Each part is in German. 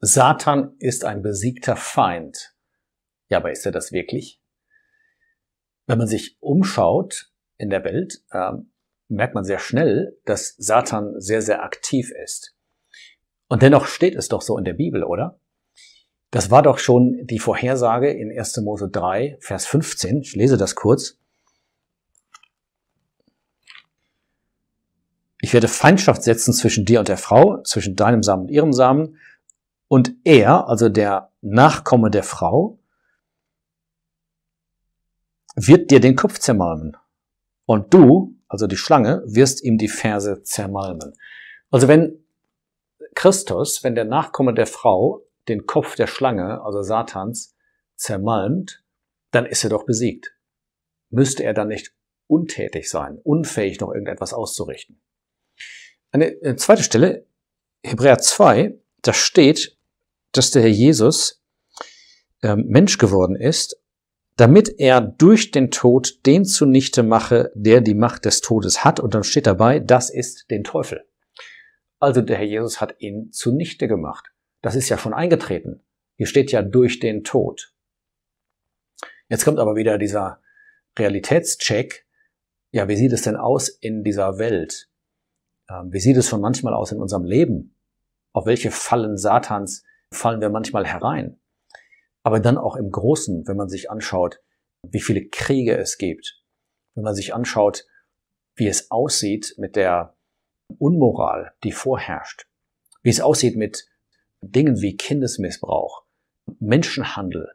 Satan ist ein besiegter Feind. Ja, aber ist er das wirklich? Wenn man sich umschaut in der Welt, äh, merkt man sehr schnell, dass Satan sehr, sehr aktiv ist. Und dennoch steht es doch so in der Bibel, oder? Das war doch schon die Vorhersage in 1. Mose 3, Vers 15. Ich lese das kurz. Ich werde Feindschaft setzen zwischen dir und der Frau, zwischen deinem Samen und ihrem Samen. Und er, also der Nachkomme der Frau, wird dir den Kopf zermalmen. Und du, also die Schlange, wirst ihm die Ferse zermalmen. Also wenn Christus, wenn der Nachkomme der Frau den Kopf der Schlange, also Satans, zermalmt, dann ist er doch besiegt. Müsste er dann nicht untätig sein, unfähig noch irgendetwas auszurichten. Eine zweite Stelle, Hebräer 2, da steht, dass der Herr Jesus äh, Mensch geworden ist, damit er durch den Tod den zunichte mache, der die Macht des Todes hat. Und dann steht dabei, das ist den Teufel. Also der Herr Jesus hat ihn zunichte gemacht. Das ist ja schon eingetreten. Hier steht ja durch den Tod. Jetzt kommt aber wieder dieser Realitätscheck. Ja, wie sieht es denn aus in dieser Welt? Ähm, wie sieht es schon manchmal aus in unserem Leben? Auf welche Fallen Satans fallen wir manchmal herein. Aber dann auch im Großen, wenn man sich anschaut, wie viele Kriege es gibt, wenn man sich anschaut, wie es aussieht mit der Unmoral, die vorherrscht, wie es aussieht mit Dingen wie Kindesmissbrauch, Menschenhandel,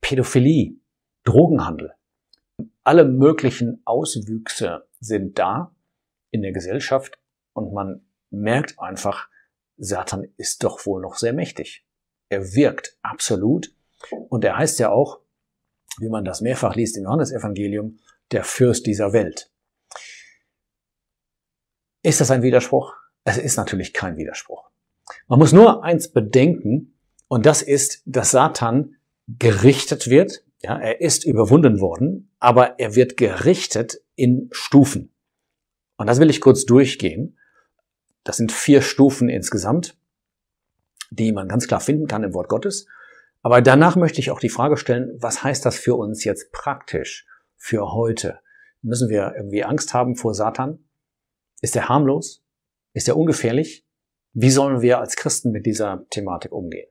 Pädophilie, Drogenhandel. Alle möglichen Auswüchse sind da in der Gesellschaft und man merkt einfach, Satan ist doch wohl noch sehr mächtig. Er wirkt absolut. Und er heißt ja auch, wie man das mehrfach liest im Johannesevangelium, der Fürst dieser Welt. Ist das ein Widerspruch? Es ist natürlich kein Widerspruch. Man muss nur eins bedenken, und das ist, dass Satan gerichtet wird. Ja, er ist überwunden worden, aber er wird gerichtet in Stufen. Und das will ich kurz durchgehen. Das sind vier Stufen insgesamt, die man ganz klar finden kann im Wort Gottes. Aber danach möchte ich auch die Frage stellen, was heißt das für uns jetzt praktisch, für heute? Müssen wir irgendwie Angst haben vor Satan? Ist er harmlos? Ist er ungefährlich? Wie sollen wir als Christen mit dieser Thematik umgehen?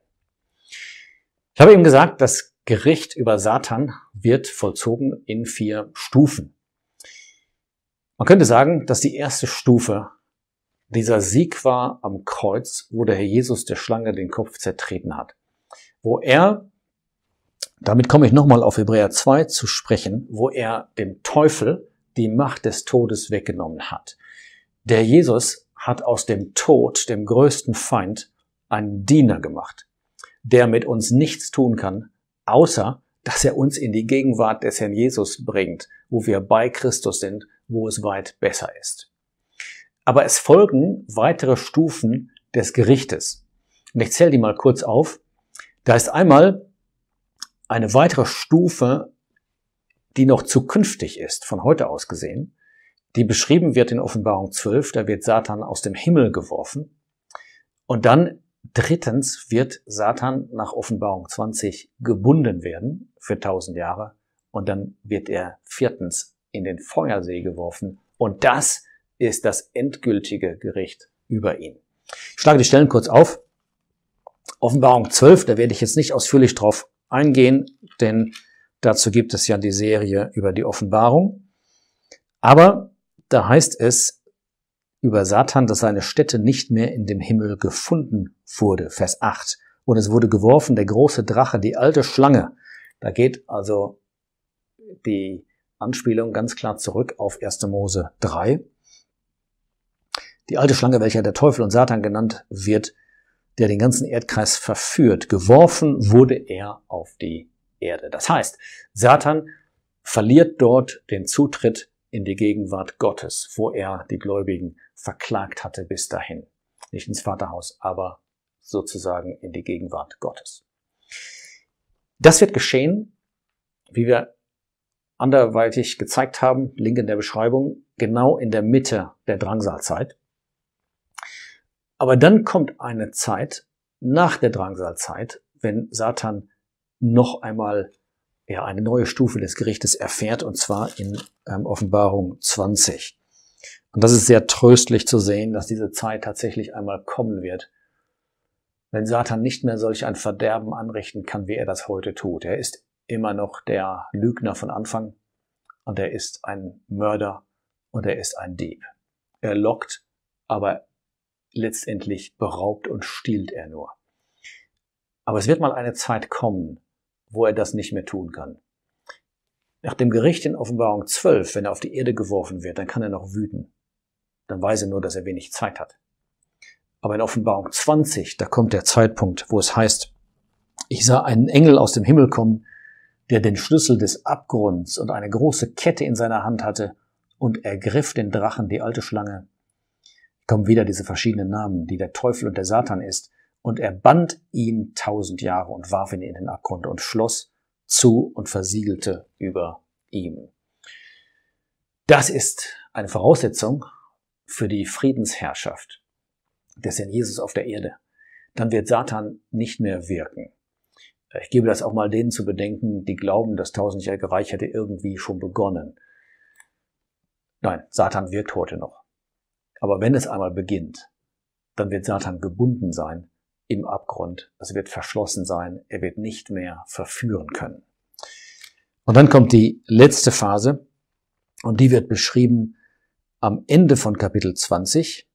Ich habe eben gesagt, das Gericht über Satan wird vollzogen in vier Stufen. Man könnte sagen, dass die erste Stufe dieser Sieg war am Kreuz, wo der Herr Jesus der Schlange den Kopf zertreten hat. Wo er, damit komme ich nochmal auf Hebräer 2 zu sprechen, wo er dem Teufel die Macht des Todes weggenommen hat. Der Jesus hat aus dem Tod, dem größten Feind, einen Diener gemacht, der mit uns nichts tun kann, außer dass er uns in die Gegenwart des Herrn Jesus bringt, wo wir bei Christus sind, wo es weit besser ist. Aber es folgen weitere Stufen des Gerichtes. Und ich zähle die mal kurz auf. Da ist einmal eine weitere Stufe, die noch zukünftig ist, von heute aus gesehen, die beschrieben wird in Offenbarung 12, da wird Satan aus dem Himmel geworfen. Und dann drittens wird Satan nach Offenbarung 20 gebunden werden für tausend Jahre und dann wird er viertens in den Feuersee geworfen und das ist das endgültige Gericht über ihn. Ich schlage die Stellen kurz auf. Offenbarung 12, da werde ich jetzt nicht ausführlich drauf eingehen, denn dazu gibt es ja die Serie über die Offenbarung. Aber da heißt es über Satan, dass seine Stätte nicht mehr in dem Himmel gefunden wurde. Vers 8. Und es wurde geworfen der große Drache, die alte Schlange. Da geht also die Anspielung ganz klar zurück auf 1. Mose 3, die alte Schlange, welcher der Teufel und Satan genannt wird, der den ganzen Erdkreis verführt, geworfen wurde er auf die Erde. Das heißt, Satan verliert dort den Zutritt in die Gegenwart Gottes, wo er die Gläubigen verklagt hatte bis dahin. Nicht ins Vaterhaus, aber sozusagen in die Gegenwart Gottes. Das wird geschehen, wie wir anderweitig gezeigt haben, Link in der Beschreibung, genau in der Mitte der Drangsalzeit. Aber dann kommt eine Zeit nach der Drangsalzeit, wenn Satan noch einmal ja, eine neue Stufe des Gerichtes erfährt, und zwar in ähm, Offenbarung 20. Und das ist sehr tröstlich zu sehen, dass diese Zeit tatsächlich einmal kommen wird, wenn Satan nicht mehr solch ein Verderben anrichten kann, wie er das heute tut. Er ist immer noch der Lügner von Anfang und er ist ein Mörder und er ist ein Dieb. Er lockt, aber letztendlich beraubt und stiehlt er nur. Aber es wird mal eine Zeit kommen, wo er das nicht mehr tun kann. Nach dem Gericht in Offenbarung 12, wenn er auf die Erde geworfen wird, dann kann er noch wüten. Dann weiß er nur, dass er wenig Zeit hat. Aber in Offenbarung 20, da kommt der Zeitpunkt, wo es heißt, ich sah einen Engel aus dem Himmel kommen, der den Schlüssel des Abgrunds und eine große Kette in seiner Hand hatte und ergriff den Drachen, die alte Schlange, kommen wieder diese verschiedenen Namen, die der Teufel und der Satan ist. Und er band ihn tausend Jahre und warf ihn in den Abgrund und schloss zu und versiegelte über ihm. Das ist eine Voraussetzung für die Friedensherrschaft des Herrn Jesus auf der Erde. Dann wird Satan nicht mehr wirken. Ich gebe das auch mal denen zu bedenken, die glauben, das tausendjährige Reich hätte irgendwie schon begonnen. Nein, Satan wirkt heute noch. Aber wenn es einmal beginnt, dann wird Satan gebunden sein im Abgrund. Es wird verschlossen sein. Er wird nicht mehr verführen können. Und dann kommt die letzte Phase und die wird beschrieben am Ende von Kapitel 20,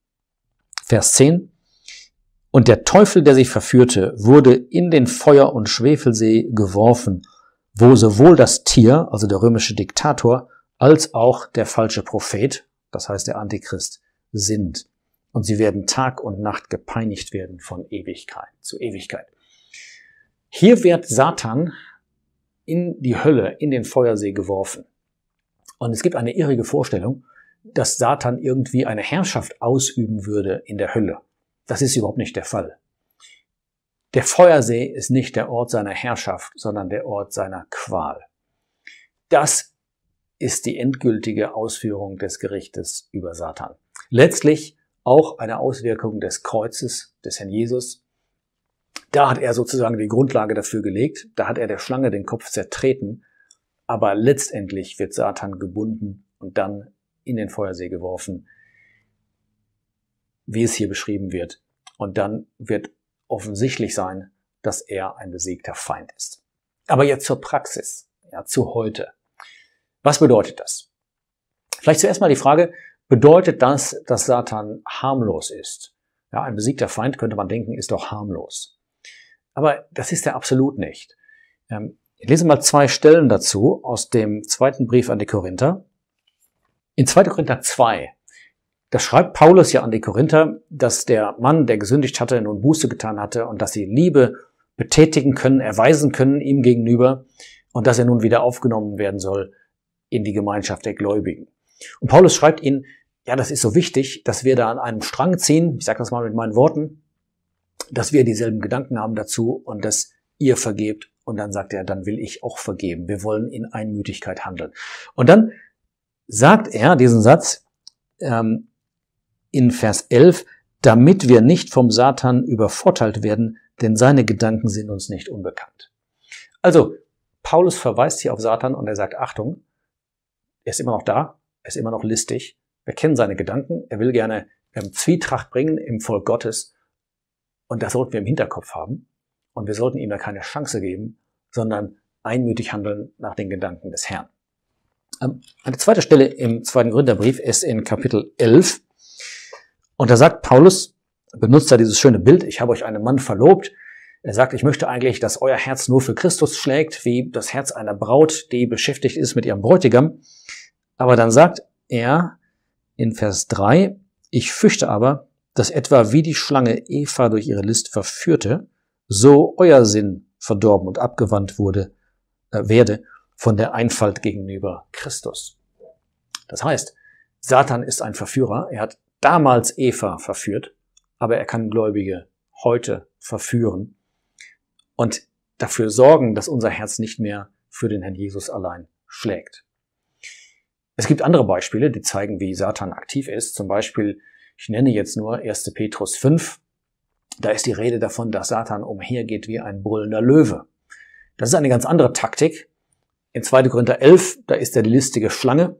Vers 10. Und der Teufel, der sich verführte, wurde in den Feuer- und Schwefelsee geworfen, wo sowohl das Tier, also der römische Diktator, als auch der falsche Prophet, das heißt der Antichrist, sind. Und sie werden Tag und Nacht gepeinigt werden von Ewigkeit zu Ewigkeit. Hier wird Satan in die Hölle, in den Feuersee geworfen. Und es gibt eine irrige Vorstellung, dass Satan irgendwie eine Herrschaft ausüben würde in der Hölle. Das ist überhaupt nicht der Fall. Der Feuersee ist nicht der Ort seiner Herrschaft, sondern der Ort seiner Qual. Das ist die endgültige Ausführung des Gerichtes über Satan letztlich auch eine Auswirkung des Kreuzes des Herrn Jesus. Da hat er sozusagen die Grundlage dafür gelegt, da hat er der Schlange den Kopf zertreten, aber letztendlich wird Satan gebunden und dann in den Feuersee geworfen, wie es hier beschrieben wird. Und dann wird offensichtlich sein, dass er ein besiegter Feind ist. Aber jetzt zur Praxis, ja, zu heute. Was bedeutet das? Vielleicht zuerst mal die Frage, bedeutet das, dass Satan harmlos ist. Ja, ein besiegter Feind könnte man denken, ist doch harmlos. Aber das ist er absolut nicht. Ähm, ich lese mal zwei Stellen dazu aus dem zweiten Brief an die Korinther. In 2. Korinther 2, da schreibt Paulus ja an die Korinther, dass der Mann, der gesündigt hatte, nun Buße getan hatte und dass sie Liebe betätigen können, erweisen können ihm gegenüber und dass er nun wieder aufgenommen werden soll in die Gemeinschaft der Gläubigen. Und Paulus schreibt ihnen, ja, das ist so wichtig, dass wir da an einem Strang ziehen, ich sage das mal mit meinen Worten, dass wir dieselben Gedanken haben dazu und dass ihr vergebt. Und dann sagt er, dann will ich auch vergeben. Wir wollen in Einmütigkeit handeln. Und dann sagt er diesen Satz ähm, in Vers 11, damit wir nicht vom Satan übervorteilt werden, denn seine Gedanken sind uns nicht unbekannt. Also, Paulus verweist hier auf Satan und er sagt, Achtung, er ist immer noch da, er ist immer noch listig. Wir kennen seine Gedanken. Er will gerne ähm, Zwietracht bringen im Volk Gottes. Und das sollten wir im Hinterkopf haben. Und wir sollten ihm da keine Chance geben, sondern einmütig handeln nach den Gedanken des Herrn. Ähm, eine zweite Stelle im zweiten Gründerbrief ist in Kapitel 11. Und da sagt Paulus, benutzt er dieses schöne Bild, ich habe euch einen Mann verlobt. Er sagt, ich möchte eigentlich, dass euer Herz nur für Christus schlägt, wie das Herz einer Braut, die beschäftigt ist mit ihrem Bräutigam. Aber dann sagt er in Vers 3, ich fürchte aber, dass etwa wie die Schlange Eva durch ihre List verführte, so euer Sinn verdorben und abgewandt wurde, äh, werde von der Einfalt gegenüber Christus. Das heißt, Satan ist ein Verführer. Er hat damals Eva verführt, aber er kann Gläubige heute verführen und dafür sorgen, dass unser Herz nicht mehr für den Herrn Jesus allein schlägt. Es gibt andere Beispiele, die zeigen, wie Satan aktiv ist. Zum Beispiel, ich nenne jetzt nur 1. Petrus 5. Da ist die Rede davon, dass Satan umhergeht wie ein brüllender Löwe. Das ist eine ganz andere Taktik. In 2. Korinther 11, da ist er die listige Schlange.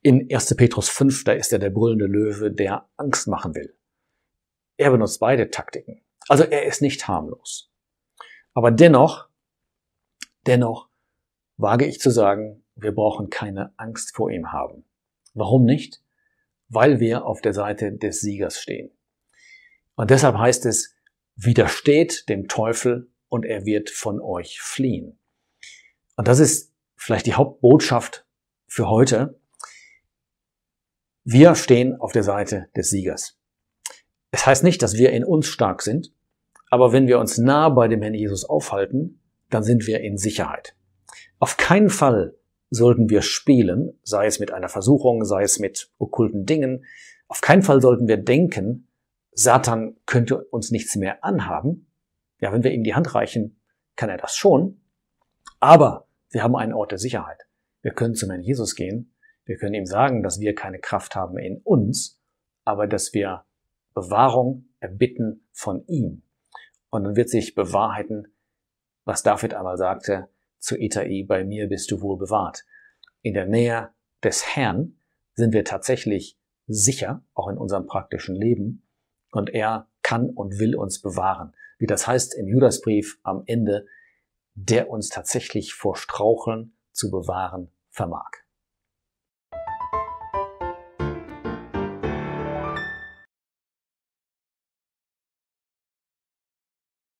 In 1. Petrus 5, da ist er der brüllende Löwe, der Angst machen will. Er benutzt beide Taktiken. Also er ist nicht harmlos. Aber dennoch, dennoch wage ich zu sagen, wir brauchen keine Angst vor ihm haben. Warum nicht? Weil wir auf der Seite des Siegers stehen. Und deshalb heißt es, widersteht dem Teufel und er wird von euch fliehen. Und das ist vielleicht die Hauptbotschaft für heute. Wir stehen auf der Seite des Siegers. Es heißt nicht, dass wir in uns stark sind, aber wenn wir uns nah bei dem Herrn Jesus aufhalten, dann sind wir in Sicherheit. Auf keinen Fall sollten wir spielen, sei es mit einer Versuchung, sei es mit okkulten Dingen. Auf keinen Fall sollten wir denken, Satan könnte uns nichts mehr anhaben. Ja, wenn wir ihm die Hand reichen, kann er das schon. Aber wir haben einen Ort der Sicherheit. Wir können zum Herrn Jesus gehen. Wir können ihm sagen, dass wir keine Kraft haben in uns, aber dass wir Bewahrung erbitten von ihm. Und dann wird sich bewahrheiten, was David einmal sagte, zu Etai, bei mir bist du wohl bewahrt. In der Nähe des Herrn sind wir tatsächlich sicher, auch in unserem praktischen Leben, und er kann und will uns bewahren. Wie das heißt im Judasbrief am Ende, der uns tatsächlich vor Straucheln zu bewahren vermag.